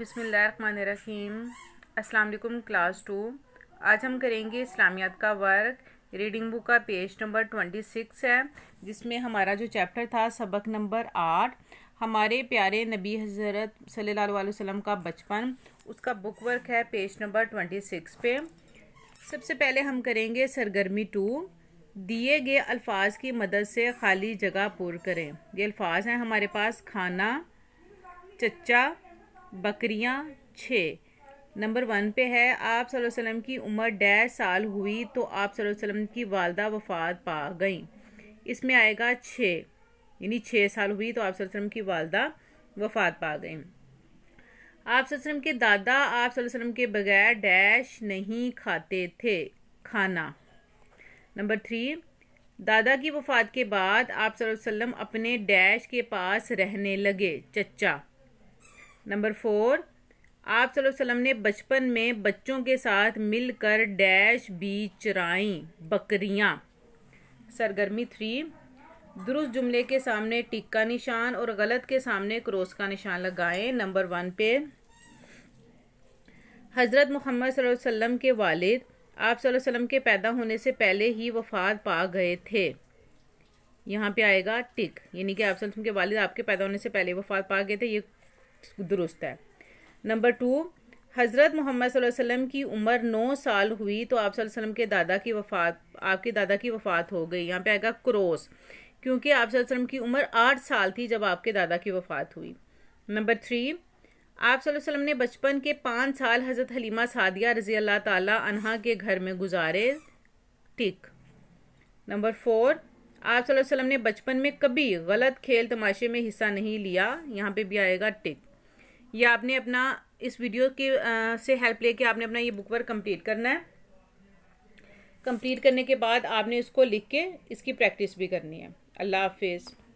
बिसमीम अस्सलाम class to आज हम करेंगे इस्लामियात का वर्क रीडिंग बुक का पेज नंबर ट्वेंटी सिक्स है जिसमें हमारा जो चैप्टर था सबक नंबर आठ हमारे प्यारे नबी हज़रत सल्लल्लाहु अलैहि वसल्लम का बचपन उसका बुक वर्क है पेज नंबर ट्वेंटी सिक्स पे सबसे पहले हम करेंगे सरगर्मी टू दिए गए अल्फाज की मदद से खाली जगह पुर करें ये अल्फाज हैं हमारे पास खाना चचा बकरियाँ छः नंबर वन पे है आप वसल्लम की उम्र डेढ़ साल हुई तो आप वसल्लम की वालदा वफात पा गई इसमें आएगा छः यानी छः साल हुई तो आप वसल्लम की वालदा वफात पा गई आप वसल्लम के दादा आप वसल्लम के बगैर डैश नहीं खाते थे खाना नंबर थ्री दादा की वफात के बाद आप वसल्लम अपने डैश के पास रहने लगे चचा नंबर फोर आप वसल्लम ने बचपन में बच्चों के साथ मिलकर डैश बी चराई बकरियां सरगर्मी थ्री दुरुस्त जुमले के सामने टिक का निशान और गलत के सामने क्रॉस का निशान लगाएं नंबर वन पे हज़रत मोहम्मद वसल्लम के वालिद आप वसल्लम के पैदा होने से पहले ही वफात पा गए थे यहाँ पे आएगा टिक यानी कि आप वसल्लम के वालिद आपके पैदा होने से पहले वफात पा गए थे ये दुरुस्त है नंबर टू हज़रत मोहम्मद वसल्लम की उम्र नौ साल हुई तो आप वसल्लम के दादा की वफ़ात आपके दादा की वफ़ात हो गई यहाँ पे आएगा क्रोस क्योंकि आप वसल्लम की उम्र आठ साल थी जब आपके दादा की वफ़ात हुई नंबर थ्री आप वसल्लम ने बचपन के पाँच साल हज़रत हलीमा सादिया रज़ी अल्लाह तहा के घर में गुजारे टिक नंबर फोर आप वसल्लम ने बचपन में कभी गलत खेल तमाशे में हिस्सा नहीं लिया यहाँ पे भी आएगा टिक या आपने अपना इस वीडियो के आ, से हेल्प लेके आपने अपना ये बुक वर्क कम्प्लीट करना है कंप्लीट करने के बाद आपने इसको लिख के इसकी प्रैक्टिस भी करनी है अल्लाह हाफिज़